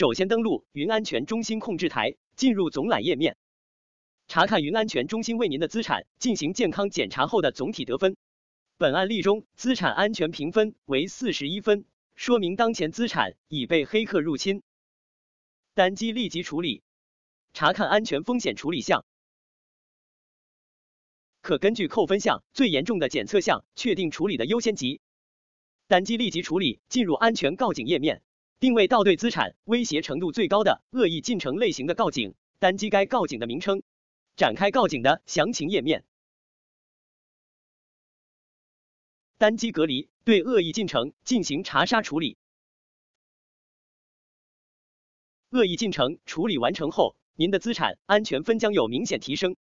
首先登录云安全中心控制台，进入总览页面，查看云安全中心为您的资产进行健康检查后的总体得分。本案例中，资产安全评分为四十一分，说明当前资产已被黑客入侵。单击立即处理，查看安全风险处理项，可根据扣分项最严重的检测项确定处理的优先级。单击立即处理，进入安全告警页面。定位到对资产威胁程度最高的恶意进程类型的告警，单击该告警的名称，展开告警的详情页面，单击隔离，对恶意进程进行查杀处理。恶意进程处理完成后，您的资产安全分将有明显提升。